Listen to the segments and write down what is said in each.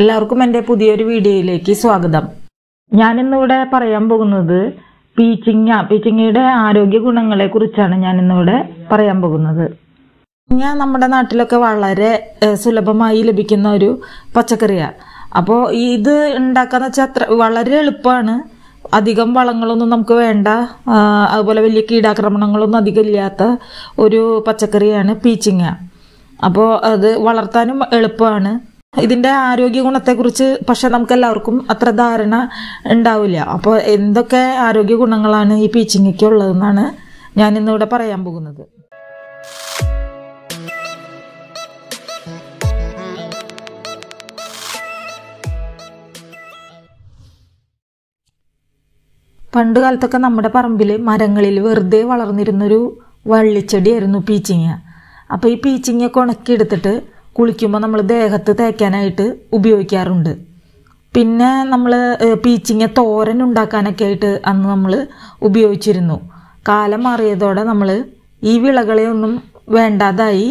എല്ലാവർക്കും എൻ്റെ പുതിയൊരു വീഡിയോയിലേക്ക് സ്വാഗതം ഞാനിന്നിവിടെ പറയാൻ പോകുന്നത് പീച്ചിങ്ങ പീച്ചിങ്ങയുടെ ആരോഗ്യ ഗുണങ്ങളെ കുറിച്ചാണ് ഞാനിന്നിവിടെ പറയാൻ പോകുന്നത് പീച്ചിങ്ങ നമ്മുടെ നാട്ടിലൊക്കെ വളരെ സുലഭമായി ലഭിക്കുന്ന ഒരു പച്ചക്കറിയാണ് അപ്പോൾ ഇത് ഉണ്ടാക്കാന്ന് വെച്ചാൽ അത്ര വളരെ എളുപ്പമാണ് അധികം വളങ്ങളൊന്നും നമുക്ക് വേണ്ട അതുപോലെ വലിയ കീടാക്രമണങ്ങളൊന്നും അധികം ഇല്ലാത്ത ഒരു പച്ചക്കറിയാണ് പീച്ചിങ്ങ അപ്പോൾ അത് വളർത്താനും എളുപ്പമാണ് ഇതിന്റെ ആരോഗ്യ ഗുണത്തെ കുറിച്ച് പക്ഷെ നമുക്ക് എല്ലാവർക്കും അത്ര ധാരണ ഉണ്ടാവില്ല അപ്പോൾ എന്തൊക്കെ ആരോഗ്യ ഗുണങ്ങളാണ് ഈ പീച്ചിങ്ങയ്ക്ക് ഉള്ളതെന്നാണ് ഞാൻ ഇന്നിവിടെ പറയാൻ പോകുന്നത് പണ്ട് കാലത്തൊക്കെ നമ്മുടെ പറമ്പിൽ മരങ്ങളിൽ വെറുതെ വളർന്നിരുന്നൊരു വള്ളിച്ചെടിയായിരുന്നു പീച്ചിങ്ങ അപ്പോൾ ഈ പീച്ചിങ്ങയൊക്കെ ഉണക്കിയെടുത്തിട്ട് കുളിക്കുമ്പോൾ നമ്മൾ ദേഹത്ത് തേക്കാനായിട്ട് ഉപയോഗിക്കാറുണ്ട് പിന്നെ നമ്മൾ പീച്ചിങ്ങ തോരൻ ഉണ്ടാക്കാനൊക്കെ ആയിട്ട് അന്ന് നമ്മൾ ഉപയോഗിച്ചിരുന്നു കാലം മാറിയതോടെ നമ്മൾ ഈ വിളകളെ ഒന്നും വേണ്ടാതായി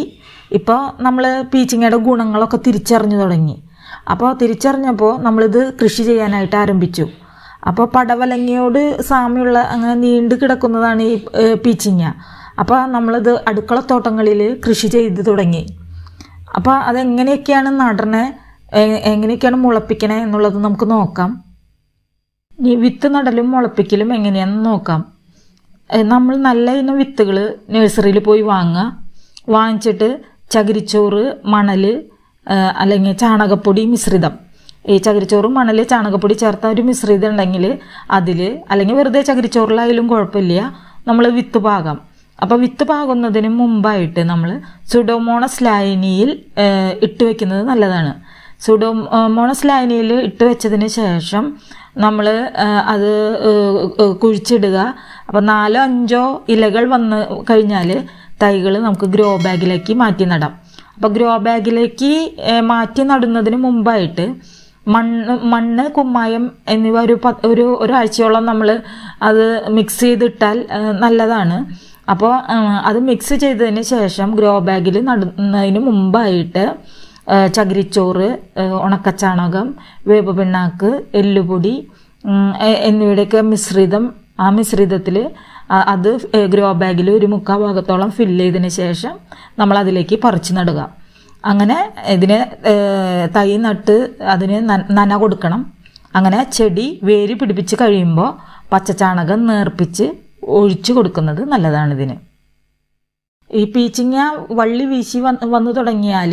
ഇപ്പോൾ നമ്മൾ പീച്ചിങ്ങയുടെ ഗുണങ്ങളൊക്കെ തിരിച്ചറിഞ്ഞു തുടങ്ങി അപ്പോൾ തിരിച്ചറിഞ്ഞപ്പോൾ നമ്മളിത് കൃഷി ചെയ്യാനായിട്ട് ആരംഭിച്ചു അപ്പോൾ പടവലങ്ങയോട് സാമ്യമുള്ള അങ്ങനെ നീണ്ടു കിടക്കുന്നതാണ് ഈ പീച്ചിങ്ങ അപ്പോൾ നമ്മളിത് അടുക്കളത്തോട്ടങ്ങളിൽ കൃഷി ചെയ്ത് തുടങ്ങി അപ്പോൾ അതെങ്ങനെയൊക്കെയാണ് നടണേ എങ്ങനെയൊക്കെയാണ് മുളപ്പിക്കണേ എന്നുള്ളത് നമുക്ക് നോക്കാം ഇനി വിത്ത് നടലും മുളപ്പിക്കലും എങ്ങനെയാണെന്ന് നോക്കാം നമ്മൾ നല്ല ഇനം വിത്തുകൾ നഴ്സറിയിൽ പോയി വാങ്ങുക വാങ്ങിച്ചിട്ട് ചകിരിച്ചോറ് മണൽ അല്ലെങ്കിൽ ചാണകപ്പൊടി മിശ്രിതം ഈ ചകിരിച്ചോറും മണൽ ചാണകപ്പൊടി ചേർത്ത ഒരു മിശ്രിതം ഉണ്ടെങ്കിൽ അതിൽ അല്ലെങ്കിൽ വെറുതെ ചകിരിച്ചോറിലായാലും കുഴപ്പമില്ല നമ്മൾ വിത്ത് പാകം അപ്പോൾ വിത്ത് പാകുന്നതിന് മുമ്പായിട്ട് നമ്മൾ സുഡോമോണസ് ലായനിയിൽ ഇട്ട് വെക്കുന്നത് നല്ലതാണ് സുഡോമോണസ് ലായനിയിൽ ഇട്ട് വെച്ചതിന് ശേഷം നമ്മൾ അത് കുഴിച്ചിടുക അപ്പോൾ നാലോ അഞ്ചോ ഇലകൾ വന്ന് കഴിഞ്ഞാൽ തൈകൾ നമുക്ക് ഗ്രോ ബാഗിലേക്ക് മാറ്റി നടാം അപ്പോൾ ഗ്രോ ബാഗിലേക്ക് മാറ്റി നടുന്നതിന് മുമ്പായിട്ട് മണ്ണ് മണ്ണ് കുമ്മായം എന്നിവ ഒരു ഒരു ഒരാഴ്ചയോളം നമ്മൾ അത് മിക്സ് ചെയ്തിട്ടാൽ നല്ലതാണ് അപ്പോൾ അത് മിക്സ് ചെയ്തതിന് ശേഷം ഗ്രോ ബാഗിൽ നടുന്നതിന് മുമ്പായിട്ട് ചകിരിച്ചോറ് ഉണക്കച്ചാണകം വേപ്പ് പിണ്ണാക്ക് എല്ലുപൊടി എന്നിവയുടെയൊക്കെ മിശ്രിതം ആ മിശ്രിതത്തിൽ അത് ഗ്രോ ബാഗിൽ ഒരു മുക്കാ ഭാഗത്തോളം ഫില്ല് ചെയ്തതിന് ശേഷം നമ്മൾ അതിലേക്ക് പറിച്ചു നടുക അങ്ങനെ ഇതിന് തൈ നട്ട് അതിന് നന കൊടുക്കണം അങ്ങനെ ചെടി വേര് പിടിപ്പിച്ച് കഴിയുമ്പോൾ പച്ചച്ചാണകം നേർപ്പിച്ച് ഒഴിച്ചു കൊടുക്കുന്നത് നല്ലതാണ് ഇതിന് ഈ പീച്ചിങ്ങ വള്ളി വീശി വന്നു തുടങ്ങിയാൽ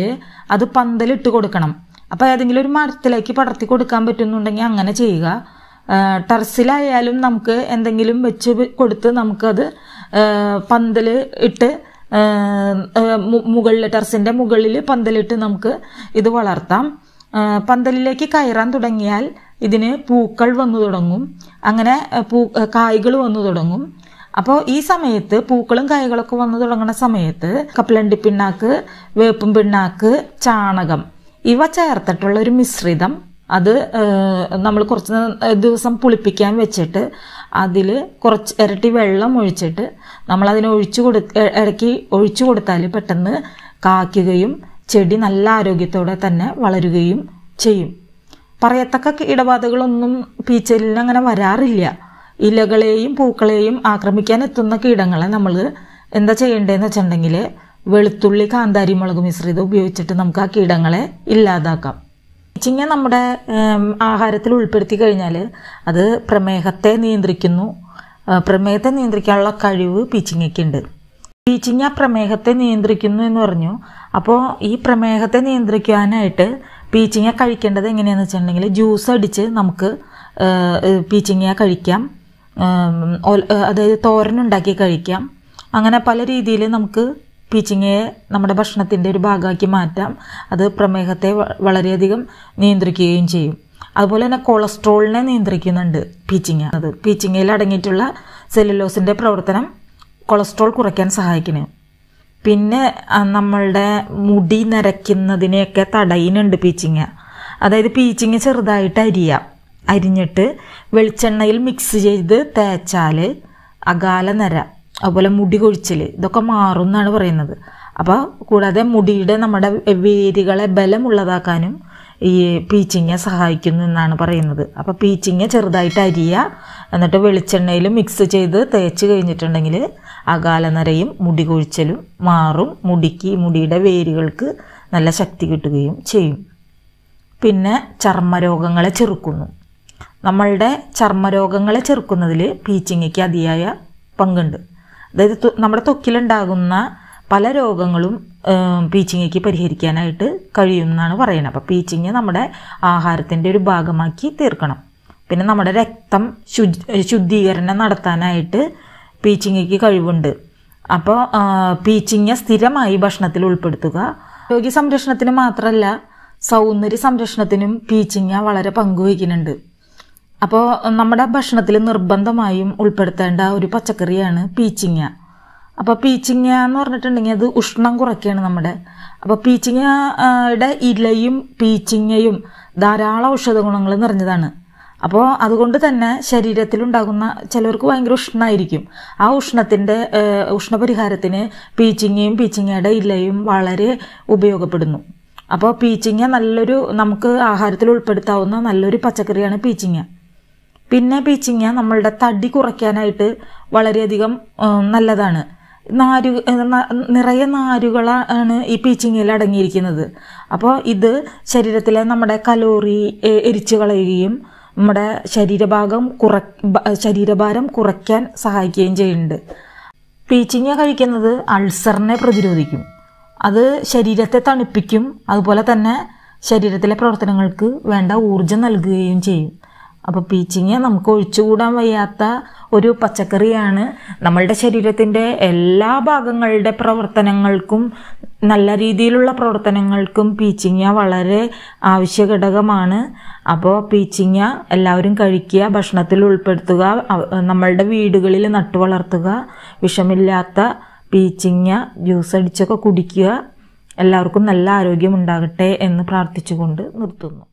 അത് പന്തലിട്ട് കൊടുക്കണം അപ്പോൾ ഏതെങ്കിലും ഒരു മരത്തിലേക്ക് പടർത്തി കൊടുക്കാൻ പറ്റുന്നുണ്ടെങ്കിൽ അങ്ങനെ ചെയ്യുക ടെറസിലായാലും നമുക്ക് എന്തെങ്കിലും വെച്ച് കൊടുത്ത് നമുക്കത് പന്തൽ ഇട്ട് മുകളിൽ ടെറസിൻ്റെ മുകളിൽ പന്തലിട്ട് നമുക്ക് ഇത് വളർത്താം പന്തലിലേക്ക് കയറാൻ തുടങ്ങിയാൽ ഇതിന് പൂക്കൾ വന്നു തുടങ്ങും അങ്ങനെ പൂ കായ്കൾ വന്നു തുടങ്ങും അപ്പോൾ ഈ സമയത്ത് പൂക്കളും കായ്കളൊക്കെ വന്നു തുടങ്ങുന്ന സമയത്ത് കപ്പലണ്ടി പിണ്ണാക്ക് വേപ്പും പിണ്ണാക്ക് ചാണകം ഇവ ചേർത്തിട്ടുള്ള ഒരു മിശ്രിതം അത് നമ്മൾ കുറച്ച് ദിവസം പുളിപ്പിക്കാൻ വെച്ചിട്ട് അതിൽ കുറച്ച് ഇരട്ടി വെള്ളം ഒഴിച്ചിട്ട് നമ്മളതിനെ ഒഴിച്ചു കൊടു ഇടയ്ക്ക് ഒഴിച്ചു കൊടുത്താൽ പെട്ടെന്ന് കാക്കുകയും ചെടി നല്ല ആരോഗ്യത്തോടെ തന്നെ വളരുകയും ചെയ്യും പറയത്തക്ക കീടബാധകളൊന്നും പീച്ചലിൽ അങ്ങനെ വരാറില്ല ഇലകളെയും പൂക്കളെയും ആക്രമിക്കാൻ എത്തുന്ന കീടങ്ങളെ നമ്മൾ എന്താ ചെയ്യേണ്ടതെന്ന് വെച്ചിട്ടുണ്ടെങ്കിൽ വെളുത്തുള്ളി കാന്താരി മുളക് മിശ്രിതം ഉപയോഗിച്ചിട്ട് നമുക്ക് ആ കീടങ്ങളെ ഇല്ലാതാക്കാം ഈച്ചിങ്ങ നമ്മുടെ ആഹാരത്തിൽ ഉൾപ്പെടുത്തി കഴിഞ്ഞാൽ അത് പ്രമേഹത്തെ നിയന്ത്രിക്കുന്നു പ്രമേഹത്തെ നിയന്ത്രിക്കാനുള്ള കഴിവ് പീച്ചിങ്ങയ്ക്കുണ്ട് പീച്ചിങ്ങ പ്രമേഹത്തെ നിയന്ത്രിക്കുന്നു എന്ന് പറഞ്ഞു അപ്പോൾ ഈ പ്രമേഹത്തെ നിയന്ത്രിക്കാനായിട്ട് പീച്ചിങ്ങ കഴിക്കേണ്ടത് എങ്ങനെയാണെന്ന് വെച്ചിട്ടുണ്ടെങ്കിൽ ജ്യൂസ് അടിച്ച് നമുക്ക് പീച്ചിങ്ങ കഴിക്കാം അതായത് തോരൻ ഉണ്ടാക്കി കഴിക്കാം അങ്ങനെ പല രീതിയിൽ നമുക്ക് പീച്ചിങ്ങയെ നമ്മുടെ ഭക്ഷണത്തിൻ്റെ ഒരു ഭാഗമാക്കി മാറ്റാം അത് പ്രമേഹത്തെ വളരെയധികം നിയന്ത്രിക്കുകയും ചെയ്യും അതുപോലെ തന്നെ കൊളസ്ട്രോളിനെ നിയന്ത്രിക്കുന്നുണ്ട് പീച്ചിങ്ങ അത് പീച്ചിങ്ങയിൽ അടങ്ങിയിട്ടുള്ള സെല്ലുലോസിൻ്റെ പ്രവർത്തനം കൊളസ്ട്രോൾ കുറയ്ക്കാൻ സഹായിക്കുന്നു പിന്നെ നമ്മളുടെ മുടി നരയ്ക്കുന്നതിനെയൊക്കെ തടയിനുണ്ട് പീച്ചിങ്ങ അതായത് പീച്ചിങ്ങ ചെറുതായിട്ട് അരിയാം അരിഞ്ഞിട്ട് വെളിച്ചെണ്ണയിൽ മിക്സ് ചെയ്ത് തേച്ചാൽ അകാല നര അതുപോലെ മുടി കൊഴിച്ചിൽ ഇതൊക്കെ മാറും എന്നാണ് പറയുന്നത് അപ്പോൾ കൂടാതെ മുടിയുടെ നമ്മുടെ വേരുകളെ ബലമുള്ളതാക്കാനും ഈ പീച്ചിങ്ങ സഹായിക്കുന്നു എന്നാണ് പറയുന്നത് അപ്പോൾ പീച്ചിങ്ങ ചെറുതായിട്ട് അരിയുക എന്നിട്ട് വെളിച്ചെണ്ണയിൽ മിക്സ് ചെയ്ത് തേച്ച് കഴിഞ്ഞിട്ടുണ്ടെങ്കിൽ അകാലനരയും മുടി കൊഴിച്ചലും മാറും മുടിക്ക് മുടിയുടെ വേരുകൾക്ക് നല്ല ശക്തി കിട്ടുകയും ചെയ്യും പിന്നെ ചർമ്മരോഗങ്ങളെ ചെറുക്കുന്നു നമ്മളുടെ ചർമ്മരോഗങ്ങളെ ചെറുക്കുന്നതിൽ പീച്ചിങ്ങയ്ക്ക് അതിയായ പങ്കുണ്ട് അതായത് നമ്മുടെ തൊക്കിലുണ്ടാകുന്ന പല രോഗങ്ങളും പീച്ചിങ്ങയ്ക്ക് പരിഹരിക്കാനായിട്ട് കഴിയും എന്നാണ് പറയുന്നത് അപ്പോൾ പീച്ചിങ് നമ്മുടെ ആഹാരത്തിൻ്റെ ഒരു ഭാഗമാക്കി തീർക്കണം പിന്നെ നമ്മുടെ രക്തം ശുദ്ധീകരണം നടത്താനായിട്ട് പീച്ചിങ്ങയ്ക്ക് കഴിവുണ്ട് അപ്പോൾ പീച്ചിങ്ങ സ്ഥിരമായി ഭക്ഷണത്തിൽ ഉൾപ്പെടുത്തുക രോഗി സംരക്ഷണത്തിന് മാത്രമല്ല സൗന്ദര്യ സംരക്ഷണത്തിനും പീച്ചിങ്ങ വളരെ പങ്കുവയ്ക്കുന്നുണ്ട് അപ്പോൾ നമ്മുടെ ഭക്ഷണത്തിൽ നിർബന്ധമായും ഉൾപ്പെടുത്തേണ്ട ഒരു പച്ചക്കറിയാണ് പീച്ചിങ്ങ അപ്പോൾ പീച്ചിങ്ങ എന്ന് പറഞ്ഞിട്ടുണ്ടെങ്കിൽ അത് ഉഷ്ണം കുറയ്ക്കുകയാണ് നമ്മുടെ അപ്പോൾ പീച്ചിങ്ങയുടെ ഇലയും പീച്ചിങ്ങയും ധാരാളം ഔഷധ ഗുണങ്ങൾ നിറഞ്ഞതാണ് അപ്പോൾ അതുകൊണ്ട് തന്നെ ശരീരത്തിലുണ്ടാകുന്ന ചിലവർക്ക് ഭയങ്കര ഉഷ്ണമായിരിക്കും ആ ഉഷ്ണത്തിൻ്റെ ഉഷ്ണപരിഹാരത്തിന് പീച്ചിങ്ങയും പീച്ചിങ്ങയുടെ ഇലയും വളരെ ഉപയോഗപ്പെടുന്നു അപ്പോൾ പീച്ചിങ്ങ നല്ലൊരു നമുക്ക് ആഹാരത്തിൽ ഉൾപ്പെടുത്താവുന്ന നല്ലൊരു പച്ചക്കറിയാണ് പീച്ചിങ്ങ പിന്നെ പീച്ചിങ്ങ നമ്മളുടെ തടി കുറയ്ക്കാനായിട്ട് വളരെയധികം നല്ലതാണ് നാരു നിറയെ നാരുകളാണ് ഈ പീച്ചിങ്ങിൽ അടങ്ങിയിരിക്കുന്നത് അപ്പോൾ ഇത് ശരീരത്തിലെ നമ്മുടെ കലോറി എരിച്ചു കളയുകയും നമ്മുടെ ശരീരഭാഗം കുറ ശരീരഭാരം കുറയ്ക്കാൻ സഹായിക്കുകയും ചെയ്യുന്നുണ്ട് പീച്ചിങ്ങ കഴിക്കുന്നത് അൾസറിനെ പ്രതിരോധിക്കും അത് ശരീരത്തെ തണുപ്പിക്കും അതുപോലെ തന്നെ ശരീരത്തിലെ പ്രവർത്തനങ്ങൾക്ക് വേണ്ട ഊർജം നൽകുകയും ചെയ്യും അപ്പോൾ പീച്ചിങ്ങ നമുക്ക് ഒഴിച്ചുകൂടാൻ വയ്യാത്ത ഒരു പച്ചക്കറിയാണ് നമ്മളുടെ ശരീരത്തിൻ്റെ എല്ലാ ഭാഗങ്ങളുടെ പ്രവർത്തനങ്ങൾക്കും നല്ല രീതിയിലുള്ള പ്രവർത്തനങ്ങൾക്കും പീച്ചിങ്ങ വളരെ ആവശ്യ ഘടകമാണ് അപ്പോൾ പീച്ചിങ്ങ എല്ലാവരും കഴിക്കുക ഭക്ഷണത്തിൽ ഉൾപ്പെടുത്തുക നമ്മളുടെ വീടുകളിൽ നട്ടു വളർത്തുക വിഷമില്ലാത്ത പീച്ചിങ്ങ ജ്യൂസ് അടിച്ചൊക്കെ കുടിക്കുക എല്ലാവർക്കും നല്ല ആരോഗ്യമുണ്ടാകട്ടെ എന്ന് പ്രാർത്ഥിച്ചുകൊണ്ട് നിർത്തുന്നു